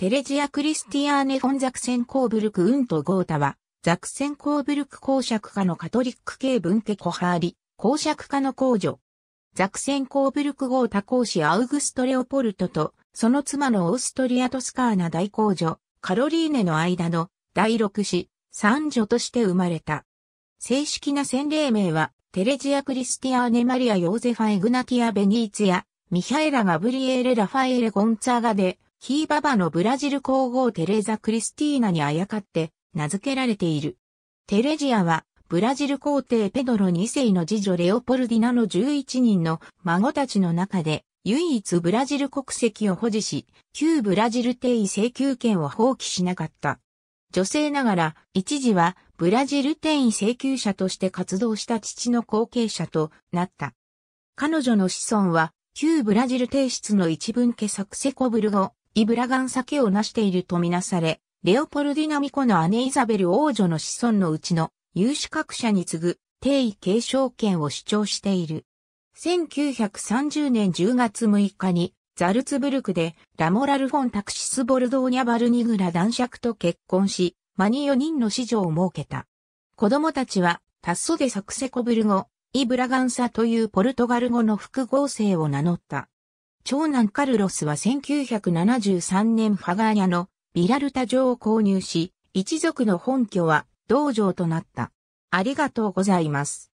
テレジア・クリスティアーネ・フォンザクセン・コーブルク・ウント・ゴータは、ザクセン・コーブルク公爵家のカトリック系文家コハーリ、公爵家の公女。ザクセン・コーブルク・ゴータ公子アウグスト・レオポルトと、その妻のオーストリア・トスカーナ大公女、カロリーネの間の第六子、三女として生まれた。正式な洗礼名は、テレジア・クリスティアーネ・マリア・ヨーゼファ・エグナティア・ベニーツや、ミハエラ・ガブリエーレ・ラファエレ・ゴンツァーガで、キーババのブラジル皇后テレザ・クリスティーナにあやかって名付けられている。テレジアはブラジル皇帝ペドロ2世の次女レオポルディナの11人の孫たちの中で唯一ブラジル国籍を保持し、旧ブラジル帝位請求権を放棄しなかった。女性ながら一時はブラジル帝位請求者として活動した父の後継者となった。彼女の子孫は旧ブラジル帝室の一文家サクセコブルゴ、イブラガン酒を成しているとみなされ、レオポルディナミコの姉イザベル王女の子孫のうちの有資格者に次ぐ定位継承権を主張している。1930年10月6日にザルツブルクでラモラル・フォン・タクシス・ボルドーニャ・バルニグラ男爵と結婚し、マニ4人の子女を設けた。子供たちはタッソでサクセコブル語、イブラガンサというポルトガル語の複合性を名乗った。長男カルロスは1973年ファガーニャのビラルタ城を購入し、一族の本拠は道場となった。ありがとうございます。